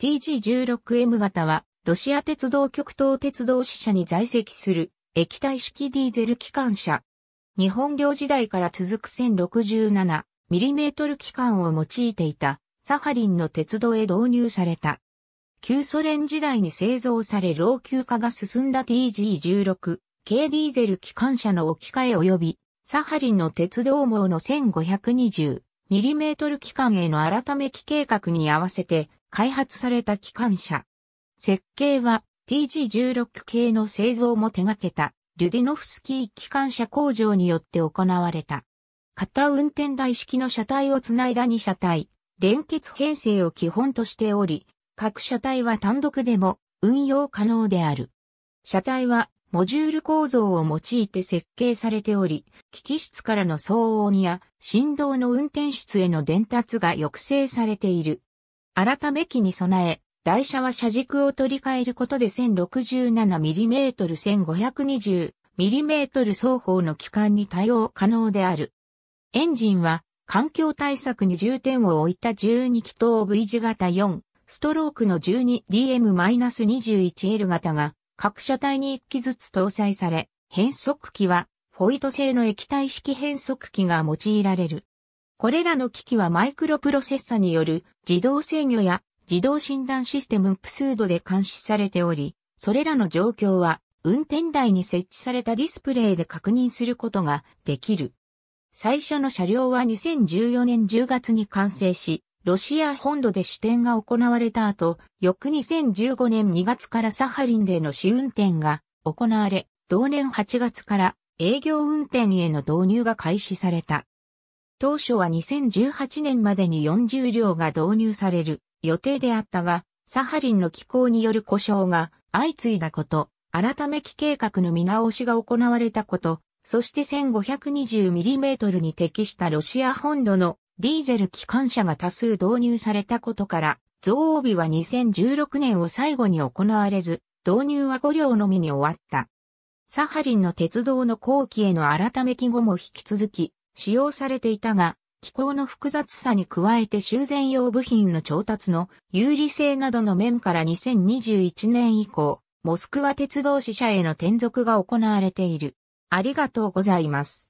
TG16M 型は、ロシア鉄道極東鉄道支社に在籍する液体式ディーゼル機関車。日本領時代から続く 1067mm 機関を用いていたサハリンの鉄道へ導入された。旧ソ連時代に製造され老朽化が進んだ TG16 系ディーゼル機関車の置き換え及びサハリンの鉄道網の 1520mm 機関への改め機計画に合わせて開発された機関車。設計は TG16 系の製造も手掛けたリュディノフスキー機関車工場によって行われた。片運転台式の車体をつないだ2車体、連結編成を基本としており、各車体は単独でも運用可能である。車体はモジュール構造を用いて設計されており、機器室からの騒音や振動の運転室への伝達が抑制されている。改め機に備え、台車は車軸を取り替えることで 1067mm1520mm 双方の機関に対応可能である。エンジンは環境対策に重点を置いた12気筒 V 字型4、ストロークの 12DM-21L 型が各車体に1機ずつ搭載され、変速機はホイト製の液体式変速機が用いられる。これらの機器はマイクロプロセッサによる自動制御や自動診断システムプスードで監視されており、それらの状況は運転台に設置されたディスプレイで確認することができる。最初の車両は2014年10月に完成し、ロシア本土で試点が行われた後、翌2015年2月からサハリンでの試運転が行われ、同年8月から営業運転への導入が開始された。当初は2018年までに40両が導入される予定であったが、サハリンの気候による故障が相次いだこと、改め機計画の見直しが行われたこと、そして 1520mm に適したロシア本土のディーゼル機関車が多数導入されたことから、増日は2016年を最後に行われず、導入は5両のみに終わった。サハリンの鉄道の後期への改め期後も引き続き、使用されていたが、気候の複雑さに加えて修繕用部品の調達の有利性などの面から2021年以降、モスクワ鉄道支社への転属が行われている。ありがとうございます。